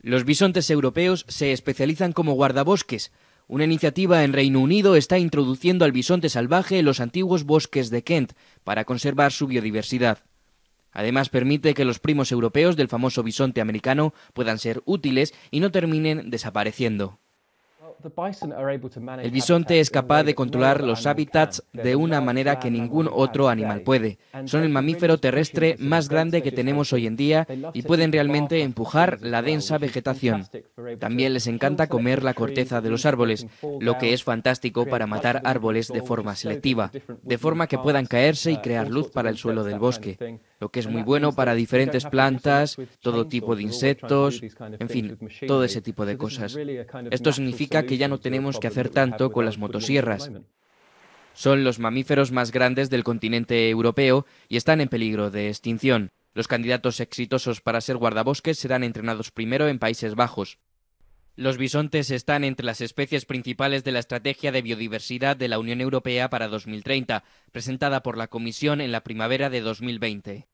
Los bisontes europeos se especializan como guardabosques. Una iniciativa en Reino Unido está introduciendo al bisonte salvaje en los antiguos bosques de Kent para conservar su biodiversidad. Además, permite que los primos europeos del famoso bisonte americano puedan ser útiles y no terminen desapareciendo. El bisonte es capaz de controlar los hábitats de una manera que ningún otro animal puede. Son el mamífero terrestre más grande que tenemos hoy en día y pueden realmente empujar la densa vegetación. También les encanta comer la corteza de los árboles, lo que es fantástico para matar árboles de forma selectiva, de forma que puedan caerse y uh, crear luz para el suelo del bosque lo que es muy bueno para diferentes plantas, todo tipo de insectos, en fin, todo ese tipo de cosas. Esto significa que ya no tenemos que hacer tanto con las motosierras. Son los mamíferos más grandes del continente europeo y están en peligro de extinción. Los candidatos exitosos para ser guardabosques serán entrenados primero en Países Bajos, los bisontes están entre las especies principales de la Estrategia de Biodiversidad de la Unión Europea para 2030, presentada por la Comisión en la primavera de 2020.